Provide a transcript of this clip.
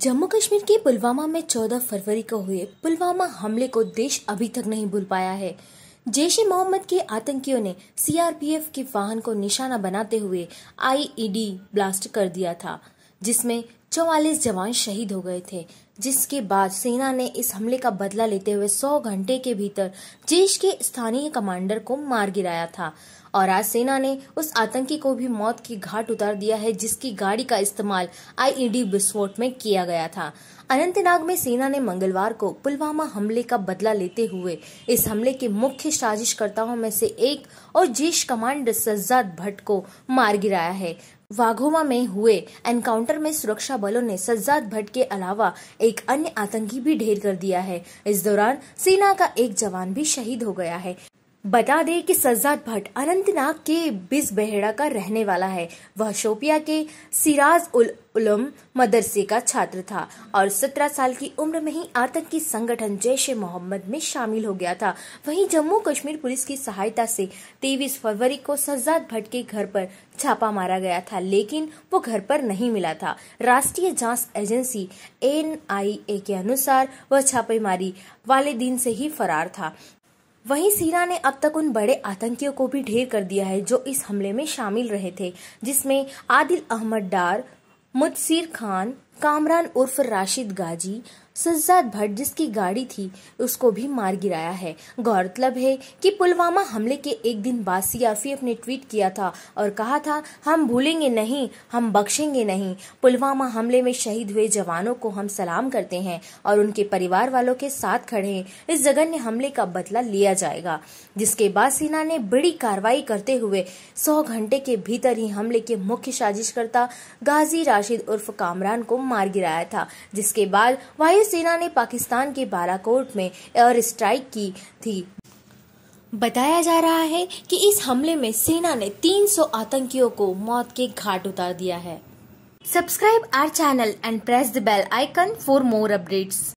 जम्मू कश्मीर के पुलवामा में 14 फरवरी को हुए पुलवामा हमले को देश अभी तक नहीं भूल पाया है जैश ए मोहम्मद के आतंकियों ने सीआरपीएफ के वाहन को निशाना बनाते हुए आईईडी ब्लास्ट कर दिया था जिसमें चौवालीस जवान शहीद हो गए थे जिसके बाद सेना ने इस हमले का बदला लेते हुए 100 घंटे के भीतर देश के स्थानीय कमांडर को मार गिराया था और आज सेना ने उस आतंकी को भी मौत की घाट उतार दिया है जिसकी गाड़ी का इस्तेमाल आईईडी विस्फोट में किया गया था अनंतनाग में सेना ने मंगलवार को पुलवामा हमले का बदला लेते हुए इस हमले के मुख्य साजिशकर्ताओं में से एक और जेश कमांडर सज्जाद भट्ट को मार गिराया है वाघोमा में हुए एनकाउंटर में सुरक्षा बलों ने सज्जाद भट्ट के अलावा एक अन्य आतंकी भी ढेर कर दिया है इस दौरान सेना का एक जवान भी शहीद हो गया है बता दें कि सज्जाद भट्ट अनंतनाग के बिजबेहड़ा का रहने वाला है वह शोपिया के सिराज उल उलम मदरसे का छात्र था और 17 साल की उम्र में ही आतंकी संगठन जैश ए मोहम्मद में शामिल हो गया था वहीं जम्मू कश्मीर पुलिस की सहायता से 23 फरवरी को सज्जाद भट्ट के घर पर छापा मारा गया था लेकिन वो घर पर नहीं मिला था राष्ट्रीय जांच एजेंसी एन के अनुसार वह छापेमारी वाले दिन से ही फरार था वहीं सीना ने अब तक उन बड़े आतंकियों को भी ढेर कर दिया है जो इस हमले में शामिल रहे थे जिसमें आदिल अहमद डार मुदसिर खान कामरान उर्फ राशिद गाजी सज्जाद भट्ट जिसकी गाड़ी थी उसको भी मार गिराया है गौरतलब है कि पुलवामा हमले के एक दिन बाद सीआरपीएफ ने ट्वीट किया था और कहा था हम भूलेंगे नहीं हम बख्शेंगे नहीं पुलवामा हमले में शहीद हुए जवानों को हम सलाम करते हैं और उनके परिवार वालों के साथ खड़े हैं इस जघन्य हमले का बदला लिया जाएगा जिसके बाद सेना ने बड़ी कार्रवाई करते हुए सौ घंटे के भीतर ही हमले के मुख्य साजिशकर्ता गाजी राशिद उर्फ कामरान को मार गिराया था जिसके बाद वायुसेना ने पाकिस्तान के बालाकोट में एयर स्ट्राइक की थी बताया जा रहा है कि इस हमले में सेना ने 300 आतंकियों को मौत के घाट उतार दिया है subscribe our channel and press the bell icon for more updates